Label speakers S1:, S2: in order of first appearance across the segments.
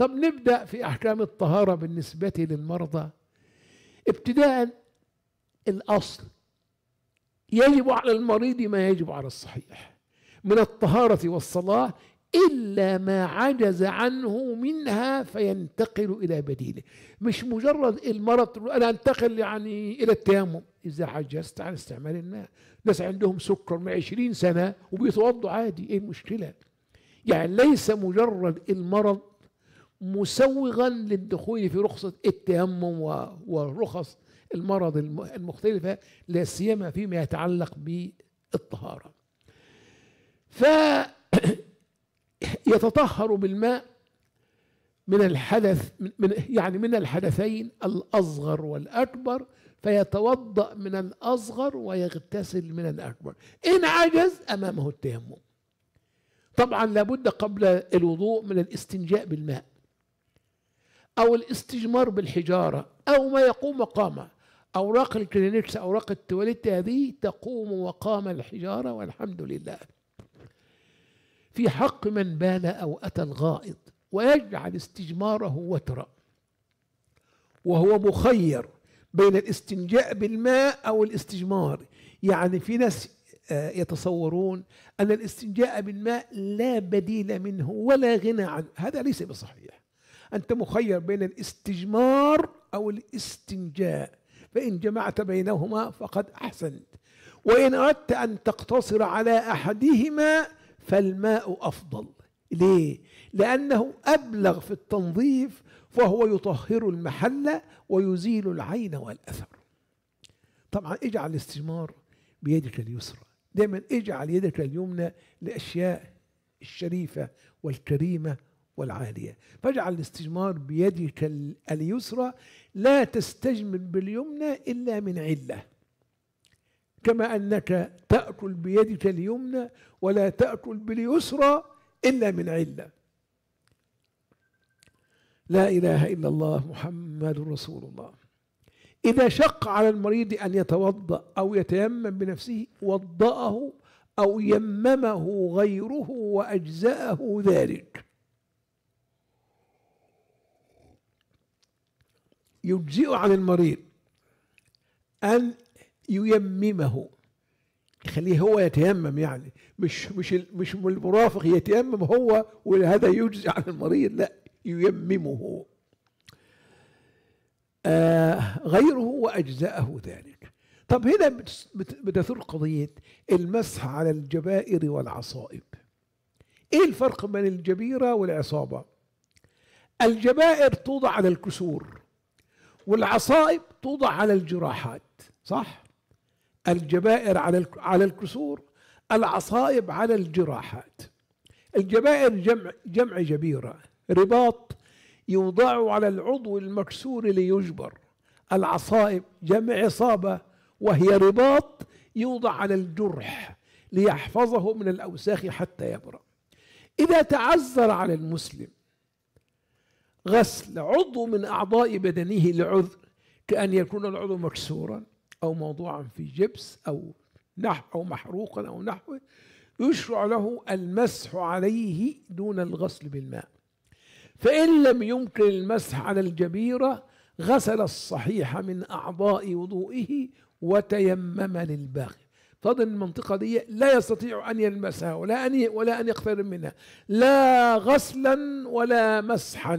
S1: طب نبدأ في أحكام الطهارة بالنسبة للمرضى ابتداء الأصل يجب على المريض ما يجب على الصحيح من الطهارة والصلاة إلا ما عجز عنه منها فينتقل إلى بديله مش مجرد المرض أنا أنتقل يعني إلى التيمم إذا عجزت عن استعمال الماء ناس عندهم سكر من عشرين سنة وبيتوضوا عادي إيه المشكلة يعني ليس مجرد المرض مسوغا للدخول في رخصة التيمم ورخص المرض المختلفة لا سيما فيما يتعلق بالطهارة فيتطهر بالماء من الحدث من يعني من الحدثين الأصغر والأكبر فيتوضأ من الأصغر ويغتسل من الأكبر إن عجز أمامه التيمم طبعا لابد قبل الوضوء من الاستنجاء بالماء أو الاستجمار بالحجارة أو ما يقوم مقامه أوراق الكلينكس أوراق التواليت هذه تقوم مقام الحجارة والحمد لله في حق من بال أو أتى الغائط ويجعل استجماره وترا وهو مخير بين الاستنجاء بالماء أو الاستجمار يعني في ناس آه، يتصورون أن الاستنجاء بالماء لا بديل منه ولا غنى عنه هذا ليس بصحيح أنت مخير بين الاستجمار أو الاستنجاء فإن جمعت بينهما فقد أحسنت وإن أردت أن تقتصر على أحدهما فالماء أفضل ليه؟ لأنه أبلغ في التنظيف فهو يطهر المحل ويزيل العين والأثر طبعا اجعل الاستجمار بيدك اليسرى دائما اجعل يدك اليمنى لأشياء الشريفة والكريمة والعالية فاجعل الاستجمار بيدك اليسرى لا تستجمر باليمنى إلا من علة كما أنك تأكل بيدك اليمنى ولا تأكل باليسرى إلا من علة لا إله إلا الله محمد رسول الله إذا شق على المريض أن يتوضأ أو يتيمم بنفسه وضأه أو يممه غيره وأجزأه ذلك يجزئ عن المريض أن ييممه يخليه هو يتيمم يعني مش مش مش المرافق يتيمم هو ولهذا يجزي عن المريض لا ييممه آه غيره وأجزاءه ذلك طب هنا بتثور قضية المسح على الجبائر والعصائب ايه الفرق بين الجبيرة والعصابة الجبائر توضع على الكسور والعصائب توضع على الجراحات صح الجبائر على على الكسور العصائب على الجراحات الجبائر جمع جمع جبيره رباط يوضع على العضو المكسور ليجبر العصائب جمع عصابه وهي رباط يوضع على الجرح ليحفظه من الاوساخ حتى يبرأ اذا تعذر على المسلم غسل عضو من أعضاء بدنه لعذر كأن يكون العضو مكسورا أو موضوعا في جبس أو نحو أو محروقا أو نحوه يشرع له المسح عليه دون الغسل بالماء فإن لم يمكن المسح على الجبيرة غسل الصحيح من أعضاء وضوئه وتيمم للباقي تظن المنطقة دي لا يستطيع أن يلمسها ولا أن ولا أن يقترب منها لا غسلا ولا مسحا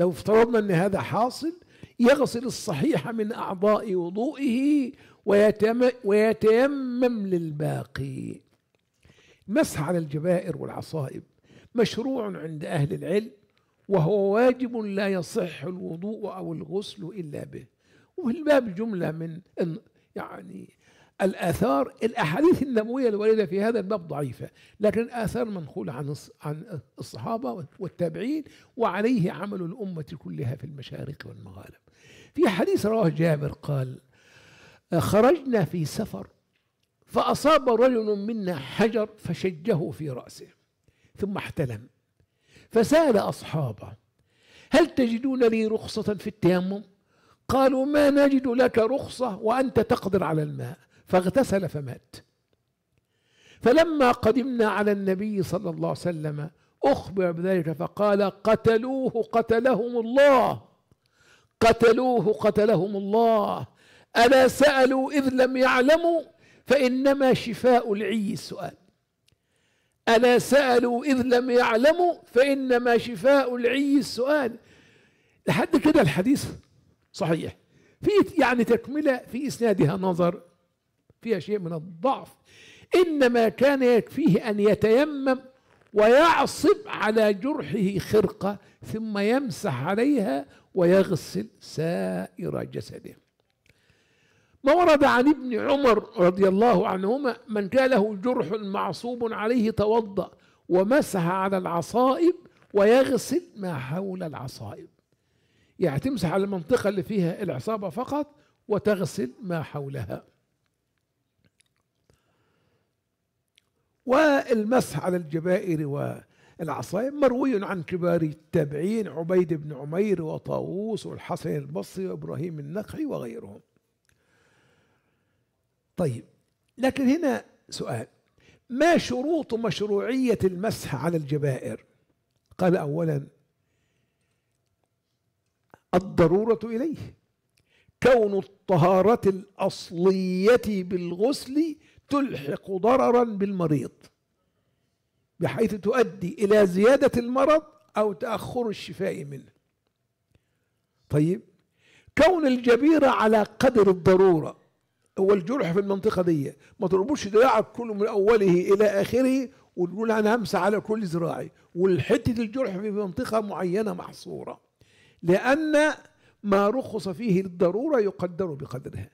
S1: لو افترضنا أن هذا حاصل يغسل الصحيح من أعضاء وضوئه ويتيمم للباقي مسح على الجبائر والعصائب مشروع عند أهل العلم وهو واجب لا يصح الوضوء أو الغسل إلا به وفي الباب جملة من يعني الآثار الأحاديث النبوية الواردة في هذا الباب ضعيفة لكن الآثار منقولة عن عن الصحابة والتابعين وعليه عمل الأمة كلها في المشارق والمغارب في حديث رواه جابر قال خرجنا في سفر فأصاب رجل منا حجر فشجه في رأسه ثم احتلم فسأل أصحابه هل تجدون لي رخصة في التيمم قالوا ما نجد لك رخصة وأنت تقدر على الماء فاغتسل فمات فلما قدمنا على النبي صلى الله عليه وسلم أخبر بذلك فقال قتلوه قتلهم الله قتلوه قتلهم الله ألا سألوا إذ لم يعلموا فإنما شفاء العي السؤال ألا سألوا إذ لم يعلموا فإنما شفاء العي السؤال لحد كده الحديث صحيح في يعني تكملة في إسنادها نظر فيها شيء من الضعف انما كان يكفيه ان يتيمم ويعصب على جرحه خرقه ثم يمسح عليها ويغسل سائر جسده ما ورد عن ابن عمر رضي الله عنهما من كان له جرح معصوب عليه توضأ ومسح على العصائب ويغسل ما حول العصائب يعني تمسح على المنطقة اللي فيها العصابة فقط وتغسل ما حولها والمسح على الجبائر والعصائب مروي عن كبار التابعين عبيد بن عمير وطاووس والحسن البصري وابراهيم النخعي وغيرهم طيب لكن هنا سؤال ما شروط مشروعية المسح على الجبائر قال أولا الضرورة إليه كون الطهارة الأصلية بالغسل تلحق ضررا بالمريض بحيث تؤدي إلى زيادة المرض أو تأخر الشفاء منه طيب كون الجبيرة على قدر الضرورة هو الجرح في المنطقة دي ما تربوش ذراعك كله من أوله إلى آخره وتقول أنا همسح على كل ذراعي والحتة الجرح في منطقة معينة محصورة لأن ما رخص فيه للضرورة يقدر بقدرها